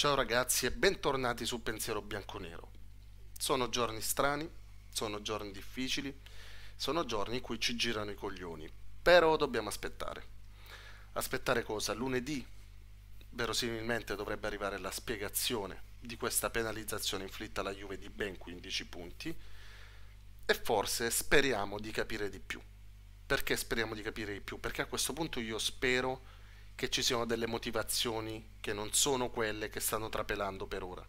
Ciao ragazzi e bentornati su Pensiero Bianconero. Sono giorni strani, sono giorni difficili, sono giorni in cui ci girano i coglioni, però dobbiamo aspettare. Aspettare cosa? Lunedì verosimilmente dovrebbe arrivare la spiegazione di questa penalizzazione inflitta alla Juve di ben 15 punti e forse speriamo di capire di più. Perché speriamo di capire di più? Perché a questo punto io spero che ci siano delle motivazioni che non sono quelle che stanno trapelando per ora,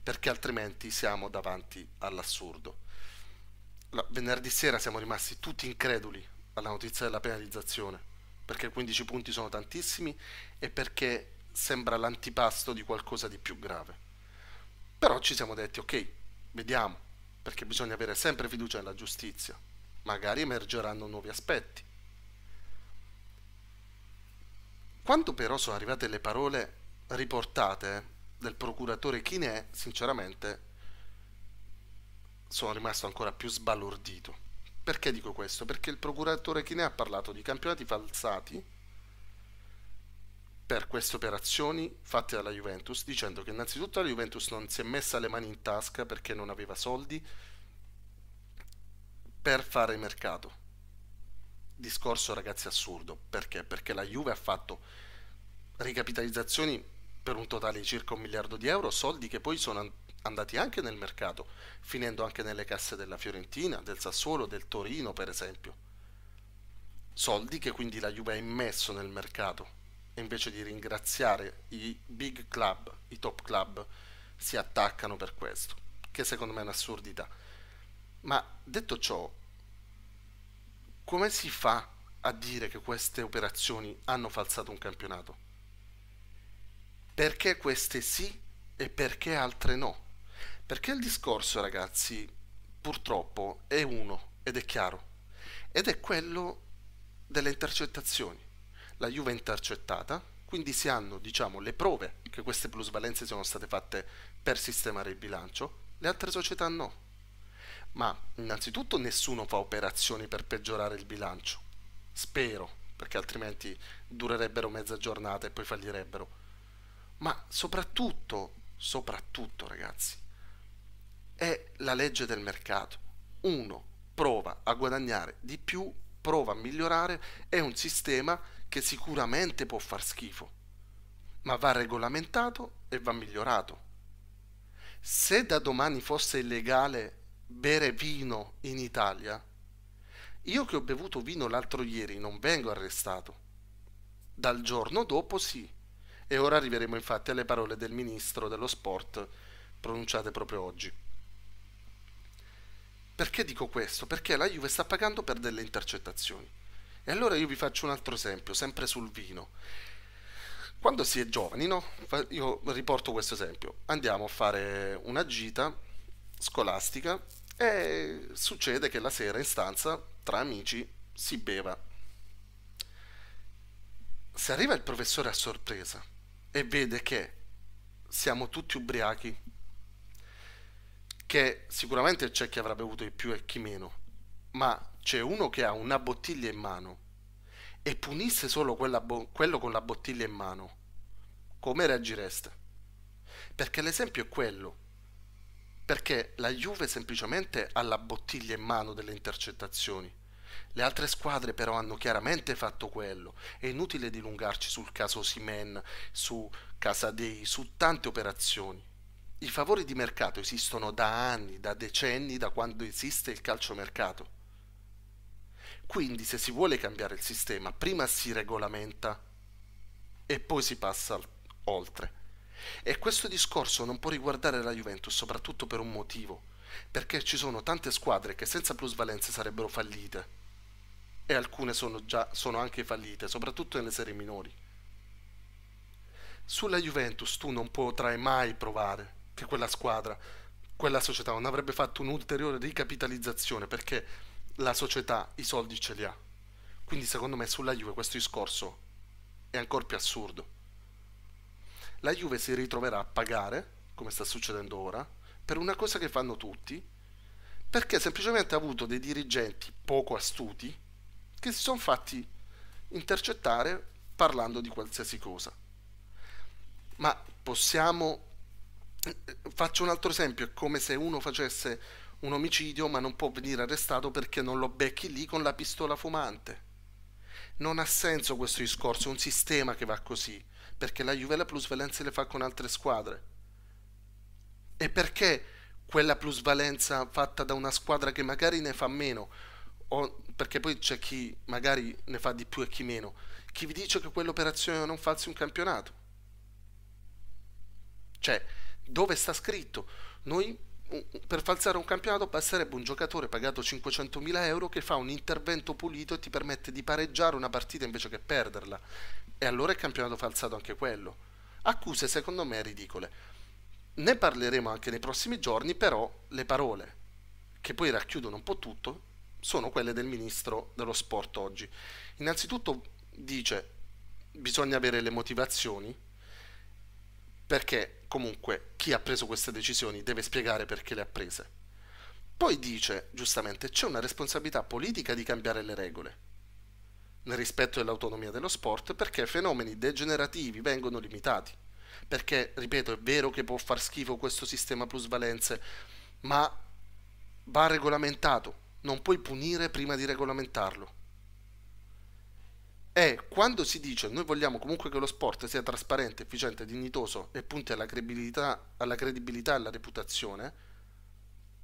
perché altrimenti siamo davanti all'assurdo. La, venerdì sera siamo rimasti tutti increduli alla notizia della penalizzazione, perché 15 punti sono tantissimi e perché sembra l'antipasto di qualcosa di più grave. Però ci siamo detti, ok, vediamo, perché bisogna avere sempre fiducia nella giustizia. Magari emergeranno nuovi aspetti Quando però sono arrivate le parole riportate del procuratore Chinè, sinceramente sono rimasto ancora più sbalordito. Perché dico questo? Perché il procuratore Chinè ha parlato di campionati falsati per queste operazioni fatte dalla Juventus, dicendo che innanzitutto la Juventus non si è messa le mani in tasca perché non aveva soldi per fare mercato discorso ragazzi assurdo, perché? Perché la Juve ha fatto ricapitalizzazioni per un totale di circa un miliardo di euro, soldi che poi sono andati anche nel mercato, finendo anche nelle casse della Fiorentina, del Sassuolo, del Torino per esempio. Soldi che quindi la Juve ha immesso nel mercato e invece di ringraziare i big club, i top club, si attaccano per questo, che secondo me è un'assurdità. Ma detto ciò, come si fa a dire che queste operazioni hanno falsato un campionato? Perché queste sì e perché altre no? Perché il discorso, ragazzi, purtroppo è uno ed è chiaro, ed è quello delle intercettazioni. La Juve è intercettata, quindi si hanno diciamo, le prove che queste plusvalenze sono state fatte per sistemare il bilancio, le altre società no. Ma innanzitutto nessuno fa operazioni per peggiorare il bilancio. Spero, perché altrimenti durerebbero mezza giornata e poi fallirebbero. Ma soprattutto, soprattutto ragazzi, è la legge del mercato. Uno prova a guadagnare di più, prova a migliorare, è un sistema che sicuramente può far schifo, ma va regolamentato e va migliorato. Se da domani fosse illegale bere vino in Italia, io che ho bevuto vino l'altro ieri non vengo arrestato. Dal giorno dopo sì. E ora arriveremo infatti alle parole del ministro dello sport pronunciate proprio oggi. Perché dico questo? Perché la Juve sta pagando per delle intercettazioni. E allora io vi faccio un altro esempio, sempre sul vino. Quando si è giovani, no? Io riporto questo esempio. Andiamo a fare una gita scolastica e succede che la sera in stanza, tra amici, si beva. Se arriva il professore a sorpresa e vede che siamo tutti ubriachi, che sicuramente c'è chi avrà bevuto di più e chi meno, ma c'è uno che ha una bottiglia in mano e punisse solo quello con la bottiglia in mano, come reagireste? Perché l'esempio è quello perché la Juve semplicemente ha la bottiglia in mano delle intercettazioni. Le altre squadre però hanno chiaramente fatto quello. È inutile dilungarci sul caso Simen, su Casadei, su tante operazioni. I favori di mercato esistono da anni, da decenni, da quando esiste il calciomercato. Quindi se si vuole cambiare il sistema, prima si regolamenta e poi si passa oltre. E questo discorso non può riguardare la Juventus soprattutto per un motivo, perché ci sono tante squadre che senza plusvalenze sarebbero fallite. E alcune sono, già, sono anche fallite, soprattutto nelle serie minori. Sulla Juventus tu non potrai mai provare che quella squadra, quella società non avrebbe fatto un'ulteriore ricapitalizzazione perché la società i soldi ce li ha. Quindi secondo me sulla Juve questo discorso è ancora più assurdo la Juve si ritroverà a pagare, come sta succedendo ora, per una cosa che fanno tutti, perché semplicemente ha avuto dei dirigenti poco astuti che si sono fatti intercettare parlando di qualsiasi cosa. Ma possiamo... Eh, faccio un altro esempio, è come se uno facesse un omicidio ma non può venire arrestato perché non lo becchi lì con la pistola fumante. Non ha senso questo discorso, è un sistema che va così. Perché la Juve la plusvalenza le fa con altre squadre. E perché quella plusvalenza fatta da una squadra che magari ne fa meno, o, perché poi c'è chi magari ne fa di più e chi meno, chi vi dice che quell'operazione non falsi un campionato? Cioè, dove sta scritto? Noi per falsare un campionato basterebbe un giocatore pagato 500.000 euro che fa un intervento pulito e ti permette di pareggiare una partita invece che perderla. E allora è campionato falsato anche quello. Accuse secondo me ridicole. Ne parleremo anche nei prossimi giorni, però le parole, che poi racchiudono un po' tutto, sono quelle del ministro dello sport oggi. Innanzitutto dice bisogna avere le motivazioni, perché comunque chi ha preso queste decisioni deve spiegare perché le ha prese. Poi dice, giustamente, c'è una responsabilità politica di cambiare le regole nel rispetto dell'autonomia dello sport, perché fenomeni degenerativi vengono limitati. Perché, ripeto, è vero che può far schifo questo sistema plusvalenze, ma va regolamentato, non puoi punire prima di regolamentarlo. E quando si dice noi vogliamo comunque che lo sport sia trasparente, efficiente, dignitoso e punti alla credibilità, alla credibilità e alla reputazione,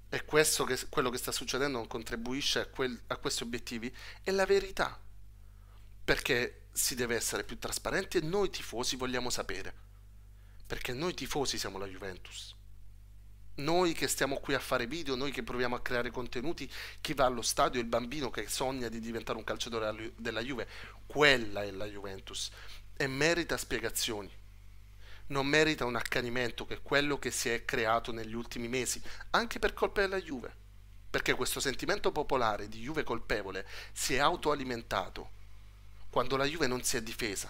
e questo che, quello che sta succedendo non contribuisce a, quel, a questi obiettivi, è la verità perché si deve essere più trasparenti e noi tifosi vogliamo sapere, perché noi tifosi siamo la Juventus. Noi che stiamo qui a fare video, noi che proviamo a creare contenuti, chi va allo stadio, il bambino che sogna di diventare un calciatore della Juve, quella è la Juventus e merita spiegazioni non merita un accanimento che è quello che si è creato negli ultimi mesi, anche per colpa della Juve. Perché questo sentimento popolare di Juve colpevole si è autoalimentato quando la Juve non si è difesa.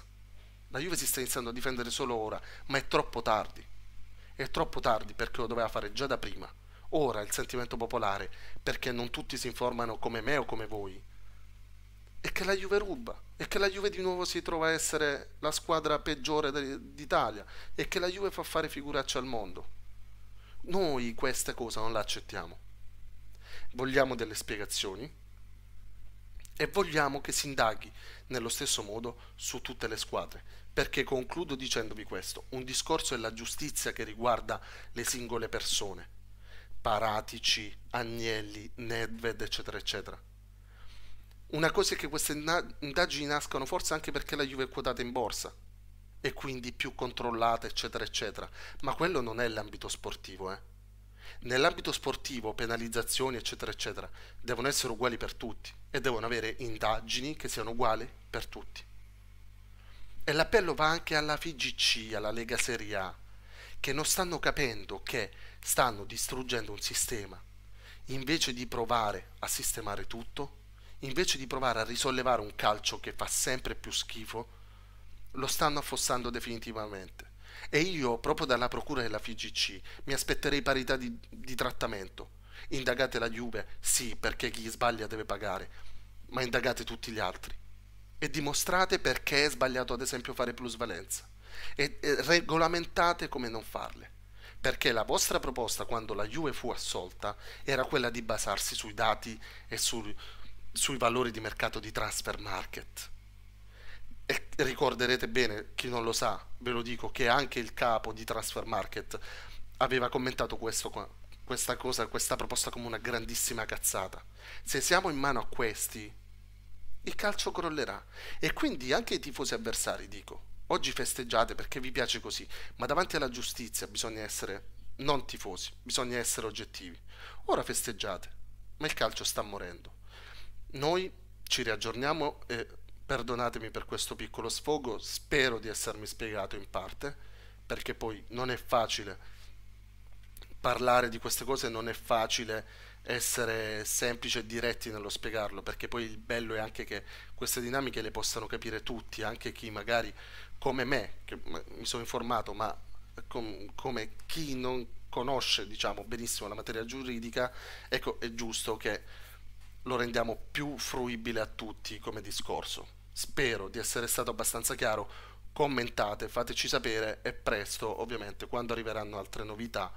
La Juve si sta iniziando a difendere solo ora, ma è troppo tardi. È troppo tardi perché lo doveva fare già da prima. Ora il sentimento popolare, perché non tutti si informano come me o come voi, è che la Juve ruba, è che la Juve di nuovo si trova a essere la squadra peggiore d'Italia, è che la Juve fa fare figuracce al mondo. Noi questa cosa non la accettiamo. Vogliamo delle spiegazioni, e vogliamo che si indaghi nello stesso modo su tutte le squadre. Perché concludo dicendovi questo, un discorso è la giustizia che riguarda le singole persone, Paratici, Agnelli, Nedved, eccetera, eccetera. Una cosa è che queste indagini nascono forse anche perché la Juve è quotata in borsa e quindi più controllata, eccetera, eccetera, ma quello non è l'ambito sportivo, eh. Nell'ambito sportivo, penalizzazioni, eccetera, eccetera, devono essere uguali per tutti e devono avere indagini che siano uguali per tutti. E l'appello va anche alla FIGC, alla Lega Serie A, che non stanno capendo che stanno distruggendo un sistema. Invece di provare a sistemare tutto, invece di provare a risollevare un calcio che fa sempre più schifo, lo stanno affossando definitivamente. E io, proprio dalla procura della FIGC, mi aspetterei parità di, di trattamento. Indagate la Juve, sì, perché chi sbaglia deve pagare, ma indagate tutti gli altri. E dimostrate perché è sbagliato ad esempio fare plusvalenza. E, e regolamentate come non farle perché la vostra proposta quando la Juve fu assolta era quella di basarsi sui dati e sul, sui valori di mercato di transfer market e ricorderete bene, chi non lo sa, ve lo dico, che anche il capo di Transfer Market aveva commentato questo qua, questa cosa, questa proposta come una grandissima cazzata. Se siamo in mano a questi, il calcio crollerà. E quindi anche i tifosi avversari, dico, oggi festeggiate perché vi piace così, ma davanti alla giustizia bisogna essere non tifosi, bisogna essere oggettivi. Ora festeggiate, ma il calcio sta morendo. Noi ci riaggiorniamo e Perdonatemi per questo piccolo sfogo, spero di essermi spiegato in parte, perché poi non è facile parlare di queste cose, non è facile essere semplici e diretti nello spiegarlo, perché poi il bello è anche che queste dinamiche le possano capire tutti, anche chi magari come me, che mi sono informato, ma com come chi non conosce diciamo, benissimo la materia giuridica, ecco, è giusto che lo rendiamo più fruibile a tutti come discorso. Spero di essere stato abbastanza chiaro. Commentate, fateci sapere e presto, ovviamente, quando arriveranno altre novità,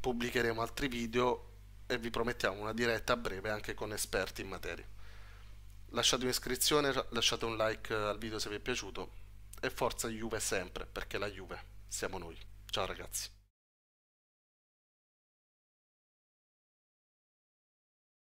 pubblicheremo altri video e vi promettiamo una diretta a breve anche con esperti in materia. Lasciate un'iscrizione, lasciate un like al video se vi è piaciuto e forza Juve sempre, perché la Juve siamo noi. Ciao ragazzi.